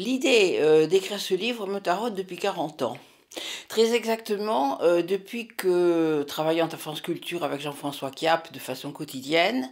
L'idée euh, d'écrire ce livre me tarote depuis 40 ans. Très exactement, euh, depuis que, travaillant à France Culture avec Jean-François Kiap de façon quotidienne,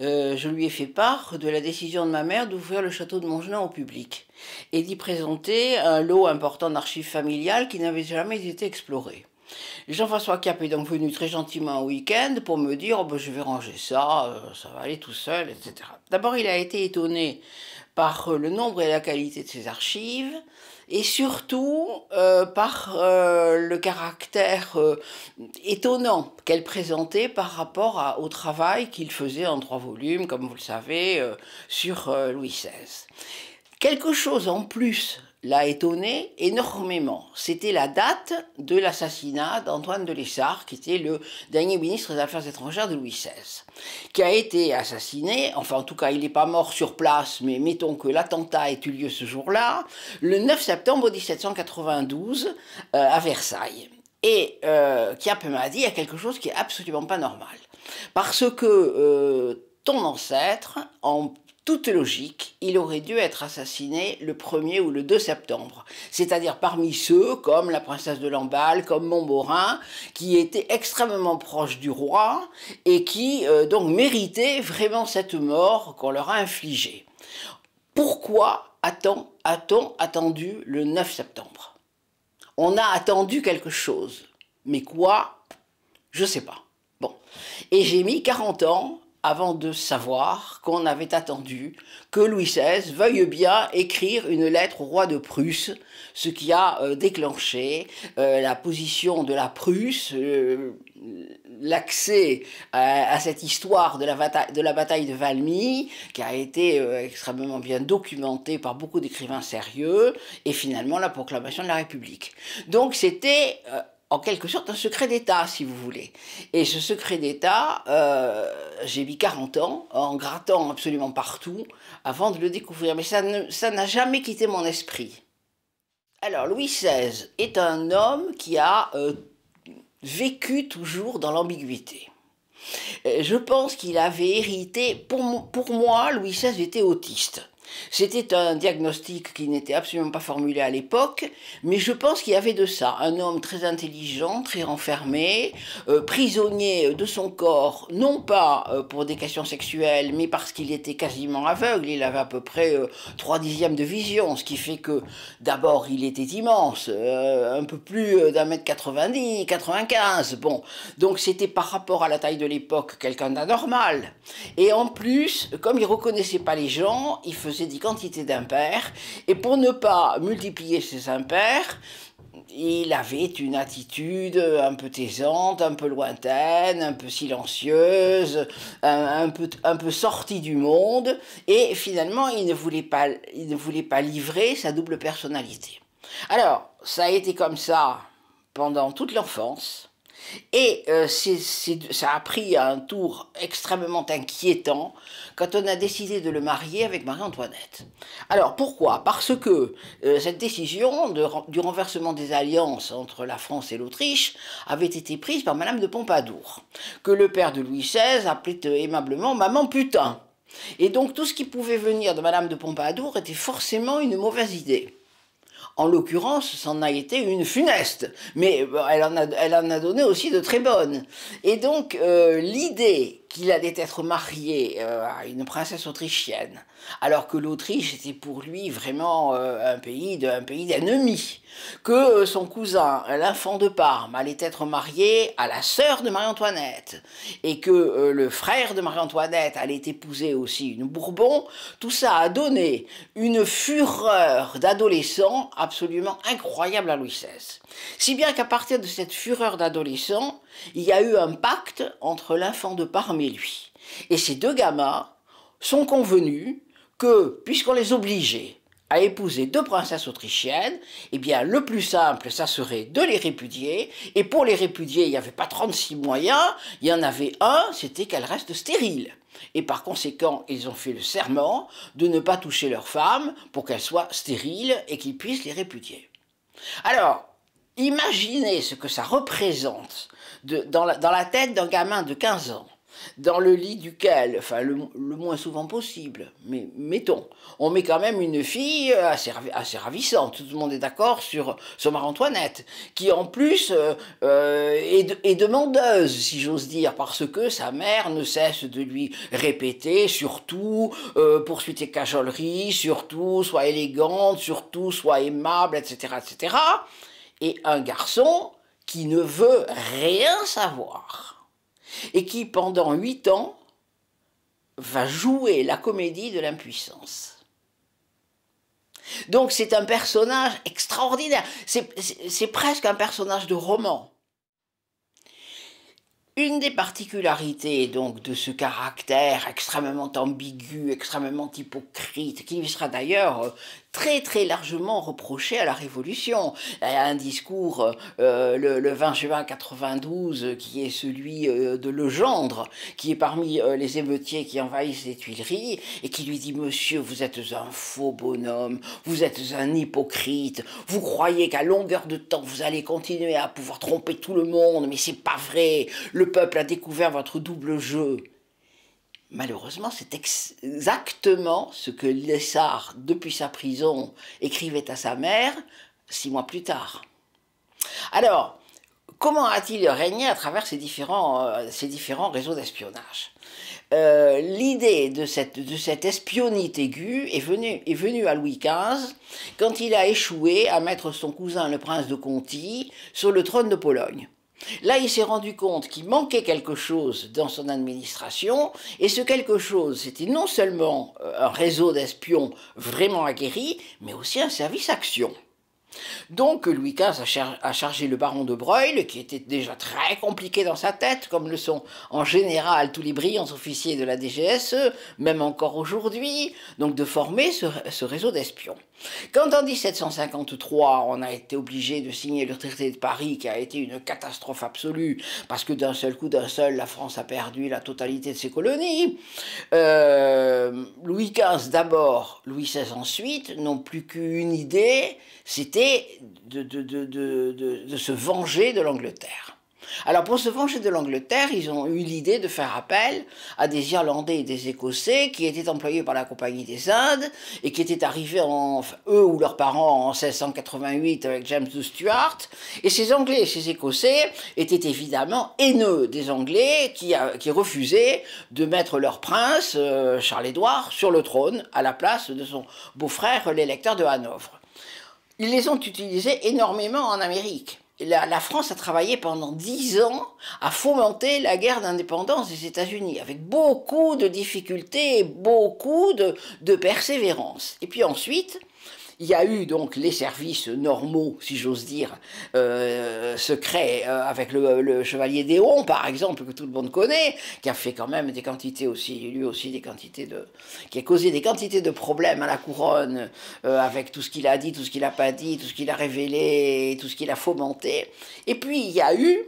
euh, je lui ai fait part de la décision de ma mère d'ouvrir le château de Montgenin au public et d'y présenter un lot important d'archives familiales qui n'avaient jamais été explorées. Jean-François Cap est donc venu très gentiment au week-end pour me dire oh ben, je vais ranger ça, ça va aller tout seul, etc. D'abord, il a été étonné par euh, le nombre et la qualité de ses archives, et surtout euh, par euh, le caractère étonnant qu'elle présentait par rapport au travail qu'il faisait en trois volumes, comme vous le savez, sur Louis XVI. Quelque chose en plus l'a étonné énormément. C'était la date de l'assassinat d'Antoine de Lessard, qui était le dernier ministre des Affaires étrangères de Louis XVI, qui a été assassiné, enfin en tout cas il n'est pas mort sur place, mais mettons que l'attentat ait eu lieu ce jour-là, le 9 septembre 1792 euh, à Versailles. Et euh, qui Kiap m'a dit, il y a quelque chose qui est absolument pas normal. Parce que euh, ton ancêtre, en toute logique, il aurait dû être assassiné le 1er ou le 2 septembre, c'est-à-dire parmi ceux comme la princesse de Lamballe, comme Montmorin, qui étaient extrêmement proches du roi et qui euh, donc méritaient vraiment cette mort qu'on leur a infligée. Pourquoi a-t-on attendu le 9 septembre On a attendu quelque chose, mais quoi Je ne sais pas. Bon. Et j'ai mis 40 ans avant de savoir qu'on avait attendu que Louis XVI veuille bien écrire une lettre au roi de Prusse, ce qui a euh, déclenché euh, la position de la Prusse, euh, l'accès à, cette histoire de la, bataille, de la bataille de Valmy, qui a été extrêmement bien documentée par beaucoup d'écrivains sérieux, et finalement la proclamation de la République. Donc c'était en quelque sorte un secret d'État, si vous voulez. Et ce secret d'État, euh, j'ai mis 40 ans en grattant absolument partout avant de le découvrir. Mais ça, n'a jamais quitté mon esprit. Alors, Louis XVI est un homme qui a euh, vécu toujours dans l'ambiguïté. Euh, je pense qu'il avait hérité, pour moi, Louis XVI était autiste. C'était un diagnostic qui n'était absolument pas formulé à l'époque, mais je pense qu'il y avait de ça. Un homme très intelligent, très renfermé, euh, prisonnier de son corps, non pas euh, pour des questions sexuelles, mais parce qu'il était quasiment aveugle. Il avait à peu près euh, trois dixièmes de vision, ce qui fait que d'abord il était immense, un peu plus d'un mètre 90, 95. Bon, donc c'était par rapport à la taille de l'époque quelqu'un d'anormal. Et en plus, comme il reconnaissait pas les gens, il faisait j'ai dit quantité d'impairs, et pour ne pas multiplier ces impairs, il avait une attitude un peu taisante, un peu lointaine, un peu silencieuse, un, peu, un peu sortie du monde, et finalement il ne, voulait pas, il ne voulait pas livrer sa double personnalité. Alors, ça a été comme ça pendant toute l'enfance, et euh, ça a pris un tour extrêmement inquiétant quand on a décidé de le marier avec Marie-Antoinette. Alors pourquoi Parce que euh, cette décision du renversement des alliances entre la France et l'Autriche avait été prise par Madame de Pompadour, que le père de Louis XVI appelait euh, aimablement Maman putain. Et donc tout ce qui pouvait venir de Madame de Pompadour était forcément une mauvaise idée. En l'occurrence, c'en a été une funeste, mais euh, elle en, a, elle en a donné aussi de très bonnes. Et donc, euh, l'idée qu'il allait être marié euh, à une princesse autrichienne, alors que l'Autriche était pour lui vraiment un pays de, pays d'ennemis, que son cousin, l'enfant de Parme, allait être marié à la sœur de Marie-Antoinette, et que le frère de Marie-Antoinette allait épouser aussi une Bourbon, tout ça a donné une fureur d'adolescents absolument incroyable à Louis XVI. Si bien qu'à partir de cette fureur d'adolescent, il y a eu un pacte entre l'enfant de Parme et lui. Et ces deux gamins sont convenus que, puisqu'on les obligeait à épouser deux princesses autrichiennes, eh bien le plus simple, ça serait de les répudier, et pour les répudier, il n'y avait pas 36 moyens, il y en avait un, c'était qu'elles restent stériles et par conséquent, ils ont fait le serment de ne pas toucher leurs femmes pour qu'elles soient stériles et qu'ils puissent les répudier. Alors, imaginez ce que ça représente dans la tête d'un gamin de 15 ans dans le lit duquel, enfin le, moins souvent possible, mais mettons, on met quand même une fille assez, ravissante, tout le monde est d'accord sur, sur Marie-Antoinette, qui en plus euh, euh, est, demandeuse, si j'ose dire, parce que sa mère ne cesse de lui répéter, surtout, euh, tes cajoleries, surtout, sois élégante, surtout, sois aimable, etc., etc. Et un garçon qui ne veut rien savoir et qui, pendant huit ans, va jouer la comédie de l'impuissance. Donc c'est un personnage extraordinaire, c'est presque un personnage de roman. Une des particularités donc de ce caractère extrêmement ambigu, extrêmement hypocrite, qui lui sera d'ailleurs euh, très très largement reproché à la Révolution, à un discours euh, le, 20 juin 92 qui est celui euh, de Legendre, qui est parmi les émeutiers qui envahissent les Tuileries et qui lui dit Monsieur, vous êtes un faux bonhomme, vous êtes un hypocrite, vous croyez qu'à longueur de temps vous allez continuer à pouvoir tromper tout le monde, mais c'est pas vrai peuple a découvert votre double jeu. Malheureusement, c'est exactement ce que Lessard, depuis sa prison, écrivait à sa mère six mois plus tard. Alors, comment a-t-il régné à travers ces différents, euh, ces différents réseaux d'espionnage euh, L'idée de cette, de cette espionnite aiguë est venue, est venue à Louis XV quand il a échoué à mettre son cousin le prince de Conti sur le trône de Pologne. Là, il s'est rendu compte qu'il manquait quelque chose dans son administration, et ce quelque chose, c'était non seulement euh, un réseau d'espions vraiment aguerri, mais aussi un service action. Donc Louis XV a, chargé le baron de Breuil, qui était déjà très compliqué dans sa tête, comme le sont en général tous les brillants officiers de la DGSE, même encore aujourd'hui, donc de former ce réseau d'espions. Quand en 1753 on a été obligé de signer le traité de Paris qui a été une catastrophe absolue parce que d'un seul coup d'un seul la France a perdu la totalité de ses colonies, euh, Louis XV d'abord, Louis XVI ensuite n'ont plus qu'une idée, c'était de se venger de l'Angleterre. Alors pour se venger de l'Angleterre, ils ont eu l'idée de faire appel à des Irlandais et des Écossais qui étaient employés par la Compagnie des Indes et qui étaient arrivés, en, eux ou leurs parents, en 1688 avec James de Stuart. Et ces Anglais et ces Écossais étaient évidemment haineux des Anglais qui, euh, refusaient de mettre leur prince, euh, Charles-Édouard, sur le trône à la place de son beau-frère, l'électeur de Hanovre. Ils les ont utilisés énormément en Amérique la, France a travaillé pendant dix ans à fomenter la guerre d'indépendance des États-Unis, avec beaucoup de difficultés et beaucoup de persévérance. Et puis ensuite, il y a eu donc les services normaux, si j'ose dire, euh, secrets euh, avec le, chevalier Déon, par exemple, que tout le monde connaît, qui a fait quand même des quantités aussi, lui aussi des quantités de, qui a causé des quantités de problèmes à la couronne euh, avec tout ce qu'il a dit, tout ce qu'il n'a pas dit, tout ce qu'il a révélé, tout ce qu'il a fomenté. Et puis il y a eu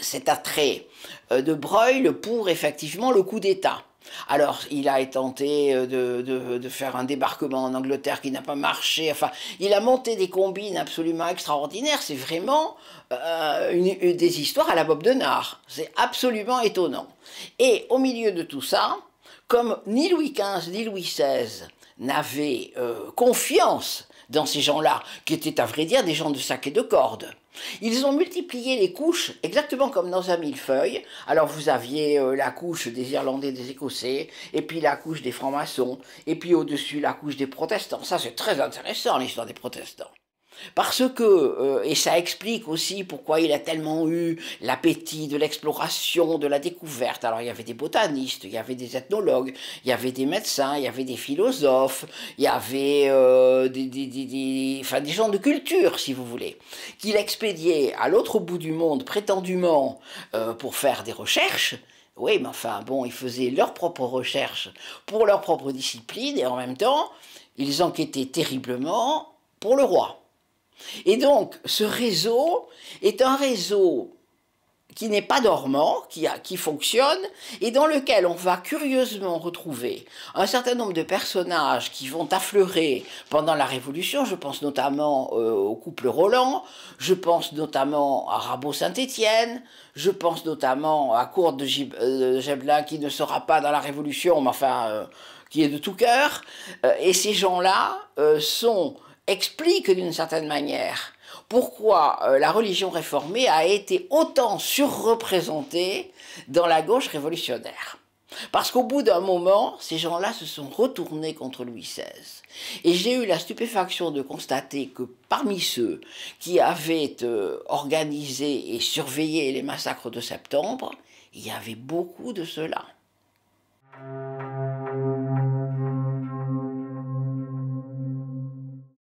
cet attrait de Breuil pour effectivement le coup d'État. Alors, il a tenté euh, de, faire un débarquement en Angleterre qui n'a pas marché. Enfin, il a monté des combines absolument extraordinaires. C'est vraiment euh, une, des histoires à la Bob de Nard. C'est absolument étonnant. Et au milieu de tout ça, comme ni Louis XV ni Louis XVI n'avaient euh, confiance dans ces gens-là, qui étaient à vrai dire des gens de sac et de corde, ils ont multiplié les couches exactement comme dans un millefeuille. Alors vous aviez euh, la couche des Irlandais, des Écossais, et puis la couche des francs-maçons, et puis au-dessus la couche des protestants. Ça c'est très intéressant l'histoire des protestants. Parce que, euh, et ça explique aussi pourquoi il a tellement eu l'appétit de l'exploration, de la découverte. Alors il y avait des botanistes, il y avait des ethnologues, il y avait des médecins, il y avait des philosophes, il y avait euh, des, des, des, enfin, des gens de culture, si vous voulez, qu'il expédiait à l'autre bout du monde prétendument euh, pour faire des recherches. Oui, mais enfin, bon, ils faisaient leurs propres recherches pour leur propres disciplines, et en même temps, ils enquêtaient terriblement pour le roi. Et donc, ce réseau est un réseau qui n'est pas dormant, qui, qui fonctionne, et dans lequel on va curieusement retrouver un certain nombre de personnages qui vont affleurer pendant la Révolution. Je pense notamment euh, au couple Roland, je pense notamment à Rabot Saint-Étienne, je pense notamment à Courte de, Gib euh, qui ne sera pas dans la Révolution, mais enfin, euh, qui est de tout cœur. et ces gens-là sont explique d'une certaine manière pourquoi euh, la religion réformée a été autant surreprésentée dans la gauche révolutionnaire. Parce qu'au bout d'un moment, ces gens-là se sont retournés contre Louis XVI. Et j'ai eu la stupéfaction de constater que parmi ceux qui avaient euh, organisé et surveillé les massacres de septembre, il y avait beaucoup de ceux-là.